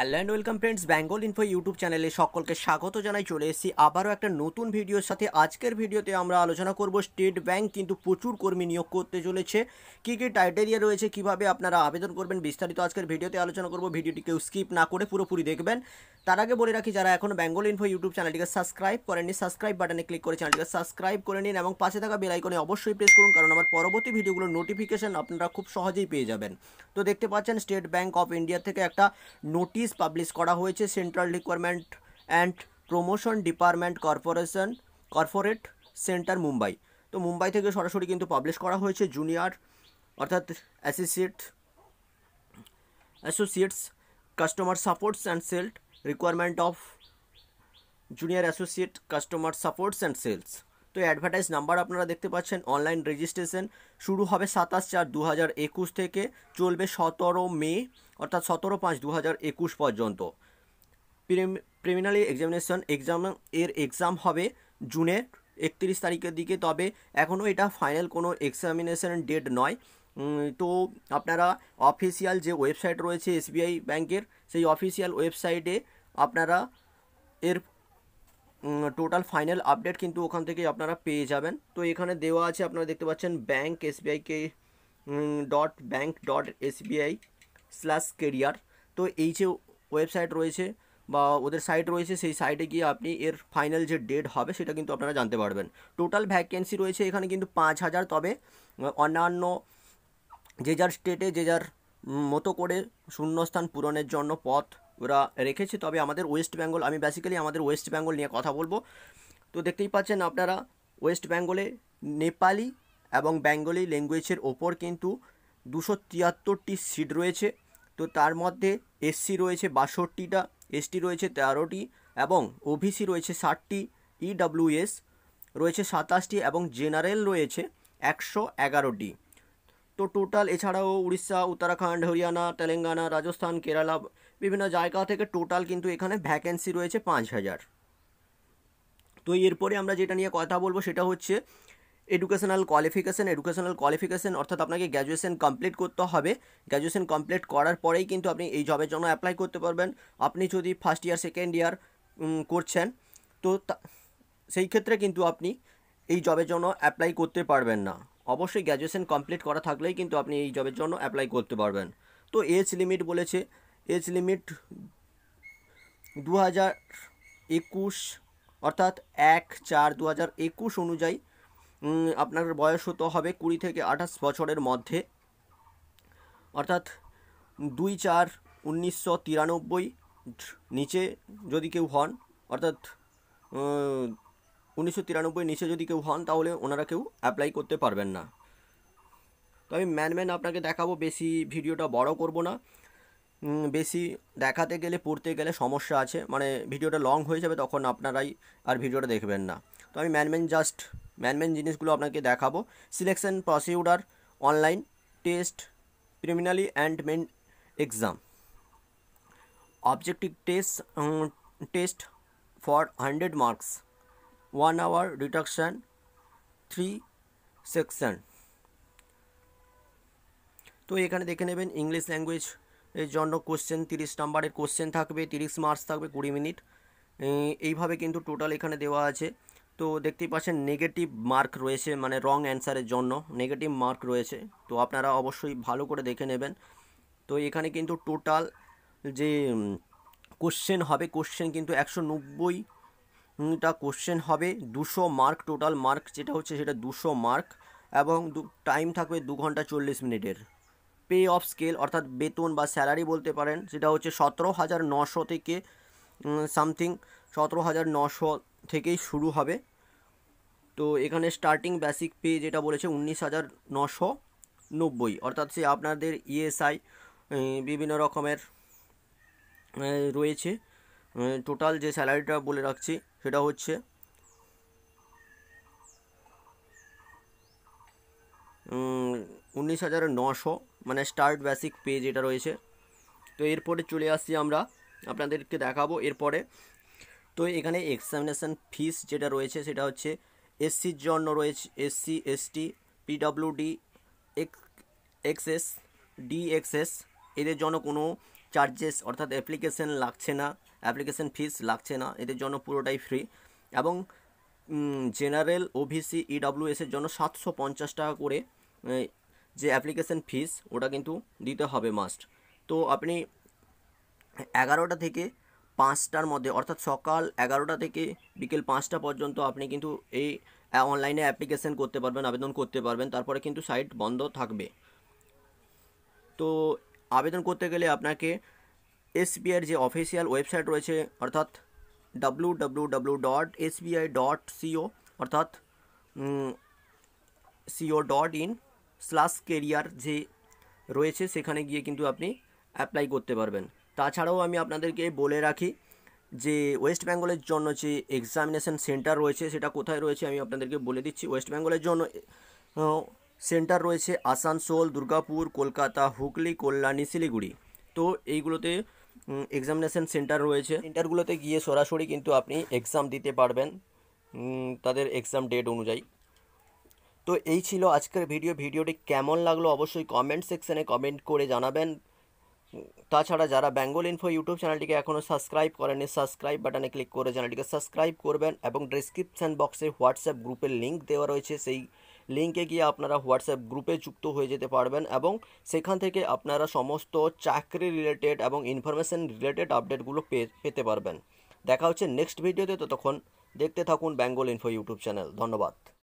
hello and welcome friends Bengal info YouTube চ্যানেলে সকলকে স্বাগত জানাই চলে এসেছি আবারও একটা নতুন ভিডিওর সাথে আজকের ভিডিওতে আমরা আলোচনা করব স্টেট ব্যাংক কিন্তু প্রচুর কর্মী নিয়োগ করতে চলেছে কী কী ক্রাইটেরিয়া রয়েছে কিভাবে আপনারা আবেদন করবেন বিস্তারিত আজকের ভিডিওতে আলোচনা করব ভিডিওটি কেউ স্কিপ না করে পুরোপুরি দেখবেন তার আগে বলে রাখি যারা এখন বেঙ্গল ইনফো ইউটিউব চ্যানেলটিকে সাবস্ক্রাইব করেননি সাবস্ক্রাইব বাটনে ক্লিক করে চ্যানেলটিকে সাবস্ক্রাইব করে নিন এবং পাশে থাকা বেলাইকনে অবশ্যই প্রেস করুন কারণ আমার পরবর্তী ভিডিওগুলোর নোটিফিকেশন আপনারা খুব সহজেই পেয়ে যাবেন তো দেখতে পাচ্ছেন স্টেট ব্যাংক অফ ইন্ডিয়া থেকে একটা নোটিশ নোটিশ পাবলিশ করা হয়েছে central requirement and promotion department corporation corporate centre Mumbai তো মুম্বাই থেকে সরাসরি কিন্তু পাবলিশ করা হয়েছে জুনিয়র অর্থাৎ associate associates customer supports and sell requirement of junior associate customer supports and sales তো অ্যাডভার্টাইজ নাম্বার আপনারা দেখতে পাচ্ছেন অনলাইন রেজিস্ট্রেশন শুরু হবে সাতাশ চার দু থেকে চলবে সতেরো মে অর্থাৎ সতেরো পাঁচ দু একুশ পর্যন্ত প্রিমিনালি এক্সামিনেশন এক্সাম এর এক্সাম হবে জুনের একত্রিশ তারিখের দিকে তবে এখনও এটা ফাইনাল কোনো এক্সামিনেশন ডেট নয় তো আপনারা অফিসিয়াল যে ওয়েবসাইট রয়েছে এসবিআই ব্যাংকের সেই অফিসিয়াল ওয়েবসাইটে আপনারা এর টোটাল ফাইনাল আপডেট কিন্তু ওখান থেকেই আপনারা পেয়ে যাবেন তো এখানে দেওয়া আছে আপনারা দেখতে পাচ্ছেন ব্যাঙ্ক এসবিআইকে dot bank dot SBI slash career তো এই যে ওয়েবসাইট রয়েছে বা ওদের সাইট রয়েছে সেই সাইটে গিয়ে আপনি এর ফাইনাল যে ডেট হবে সেটা কিন্তু আপনারা জানতে পারবেন টোটাল ভ্যাকেন্সি রয়েছে এখানে কিন্তু পাঁচ হাজার তবে অন্যান্য যে যার স্টেটে যে যার মতো করে শূন্যস্থান পূরণের জন্য পথ ওরা রেখেছে তবে আমাদের ওয়েস্ট বেঙ্গল আমি বেসিক্যালি আমাদের ওয়েস্ট বেঙ্গল নিয়ে কথা বলবো তো দেখতেই পাচ্ছেন আপনারা ওয়েস্ট বেঙ্গলে নেপালি এবং বেঙ্গলি ল্যাঙ্গুয়েজের ওপর কিন্তু দুশো তিয়াত্তরটি সিট রয়েছে তো তার মধ্যে এসসি রয়েছে বাষট্টিটা এসটি রয়েছে তেরোটি এবং ওবিসি রয়েছে ষাটটি ইডাব্লিউএস রয়েছে সাতাশটি এবং জেনারেল রয়েছে একশো এগারোটি তো টোটাল এছাড়াও উড়িষ্যা উত্তরাখণ্ড হরিয়ানা তেলেঙ্গানা রাজস্থান কেরালা বিভিন্ন জায়গা থেকে টোটাল কিন্তু এখানে ভ্যাকেন্সি রয়েছে পাঁচ হাজার তো এরপরে আমরা যেটা নিয়ে কথা বলবো সেটা হচ্ছে এডুকেশনাল কোয়ালিফিকেশান এডুকেশনাল কোয়ালিফিকেশান অর্থাৎ আপনাকে গ্র্যাজুয়েশন কমপ্লিট করতে হবে গ্র্যাজুয়েশন কমপ্লিট করার পরেই কিন্তু আপনি এই জবের জন্য অ্যাপ্লাই করতে পারবেন আপনি যদি ফার্স্ট ইয়ার সেকেন্ড ইয়ার করছেন তো সেই ক্ষেত্রে কিন্তু আপনি এই জবের জন্য অ্যাপ্লাই করতে পারবেন না অবশ্যই গ্র্যাজুয়েশন কমপ্লিট করা থাকলেই কিন্তু আপনি এই জবের জন্য অ্যাপ্লাই করতে পারবেন তো এজ লিমিট বলেছে এজ লিমিট দু হাজার একুশ অর্থাৎ এক চার দু হাজার একুশ অনুযায়ী আপনার বয়স হতে হবে কুড়ি থেকে আঠাশ বছরের মধ্যে অর্থাৎ দুই চার উনিশশো তিরানব্বই নিচে যদি কেউ হন অর্থাৎ উনিশশো তিরানব্বই নিচে যদি কেউ হন তাহলে ওনারা কেউ অ্যাপ্লাই করতে পারবেন না তো আমি ম্যানম্যান আপনাকে দেখাবো বেশি ভিডিওটা বড় করব না বেশি দেখাতে গেলে পড়তে গেলে সমস্যা আছে মানে ভিডিওটা লং হয়ে যাবে তখন আপনারাই আর ভিডিওটা দেখবেন না তো আমি ম্যানমেন জাস্ট ম্যানমেন জিনিসগুলো আপনাকে দেখাবো selection procedure online test preliminary and main exam objective test test for hundred marks one hour deduction three section তো এখানে দেখে নেবেন ইংলিশ ল্যাঙ্গুয়েজ এর জন্য কোশ্চেন তিরিশ নাম্বারের কোশ্চেন থাকবে তিরিশ মার্কস থাকবে কুড়ি মিনিট এইভাবে কিন্তু টোটাল এখানে দেওয়া আছে তো দেখতেই পাচ্ছেন নেগেটিভ মার্ক রয়েছে মানে রং অ্যান্সারের জন্য নেগেটিভ মার্ক রয়েছে তো আপনারা অবশ্যই ভালো করে দেখে নেবেন তো এখানে কিন্তু টোটাল যে কোশ্চেন হবে কোশ্চেন কিন্তু একশো নব্বইটা কোশ্চেন হবে দুশো মার্ক টোটাল মার্ক যেটা হচ্ছে সেটা দুশো মার্ক এবং টাইম থাকবে দু ঘন্টা চল্লিশ মিনিটের পে অফ স্কেল অর্থাৎ বেতন বা স্যালারি বলতে পারেন সেটা হচ্ছে সতেরো হাজার নশো থেকে সামথিং সতেরো হাজার নশো থেকেই শুরু হবে তো এখানে স্টার্টিং বেসিক পে যেটা বলেছে উনিশ হাজার নশো নব্বই অর্থাৎ সে আপনাদের ইএসআই বিভিন্ন রকমের রয়েছে টোটাল যে স্যালারিটা বলে রাখছি সেটা হচ্ছে উনিশ হাজার নশো মানে স্টার্ট বেসিক পেজ এটা রয়েছে তো এরপরে চলে আসছি আমরা আপনাদেরকে দেখাবো এরপরে তো এখানে এক্সামিনেশান ফিস যেটা রয়েছে সেটা হচ্ছে এসসির জন্য রয়েছে SC ST PWD ex XS DXS এদের জন্য কোনো চার্জেস অর্থাৎ অ্যাপ্লিকেশন লাগছে না অ্যাপ্লিকেশন ফিস লাগছে না এদের জন্য পুরোটাই ফ্রি এবং জেনারেল ওবিসি ইডাব্লিউএসের জন্য সাতশো পঞ্চাশ টাকা করে যে অ্যাপ্লিকেশন ফিস ওটা কিন্তু দিতে হবে মাস্ট তো আপনি এগারোটা থেকে পাঁচটার মধ্যে অর্থাৎ সকাল এগারোটা থেকে বিকেল পাঁচটা পর্যন্ত আপনি কিন্তু এই অনলাইনে অ্যাপ্লিকেশান করতে পারবেন আবেদন করতে পারবেন তারপরে কিন্তু সাইট বন্ধ থাকবে তো আবেদন করতে গেলে আপনাকে এসবিআইয়ের যে অফিসিয়াল ওয়েবসাইট রয়েছে অর্থাৎ W W W dot SBI dot CO অর্থাৎ CO dot in slash career যে রয়েছে সেখানে গিয়ে কিন্তু আপনি অ্যাপ্লাই করতে পারবেন তাছাড়াও আমি আপনাদেরকে বলে রাখি যে ওয়েস্ট বেঙ্গলের জন্য যে এক্সামিনেশন সেন্টার রয়েছে সেটা কোথায় রয়েছে আমি আপনাদেরকে বলে দিচ্ছি ওয়েস্ট বেঙ্গলের জন্য সেন্টার রয়েছে আসানসোল দুর্গাপুর কলকাতা হুগলি কল্যাণী শিলিগুড়ি তো এইগুলোতে এক্সামিনেশন সেন্টার রয়েছে সেন্টারগুলোতে গিয়ে সরাসরি কিন্তু আপনি এক্সাম দিতে পারবেন তাদের এক্সাম ডেট অনুযায়ী তো এই ছিল আজকের ভিডিও ভিডিওটি কেমন লাগলো অবশ্যই কমেন্ট সেকশানে কমেন্ট করে জানাবেন তাছাড়া যারা বেঙ্গল ইনফো ইউটিউব চ্যানেলটিকে এখনও সাবস্ক্রাইব করেনি সাবস্ক্রাইব বাটনে ক্লিক করে চ্যানেলটিকে সাবস্ক্রাইব করবেন এবং ডিসক্রিপশান বক্সে হোয়াটসঅ্যাপ গ্রুপের লিঙ্ক দেওয়া রয়েছে সেই লিঙ্কে গিয়ে আপনারা হোয়াটসঅ্যাপ গ্রুপে যুক্ত হয়ে যেতে পারবেন এবং সেখান থেকে আপনারা সমস্ত চাকরি রিলেটেড এবং ইনফরমেশান রিলেটেড আপডেটগুলো পেতে পারবেন দেখা হচ্ছে নেক্সট ভিডিওতে ততক্ষণ দেখতে থাকুন বেঙ্গল ইনফো ইউটিউব চ্যানেল ধন্যবাদ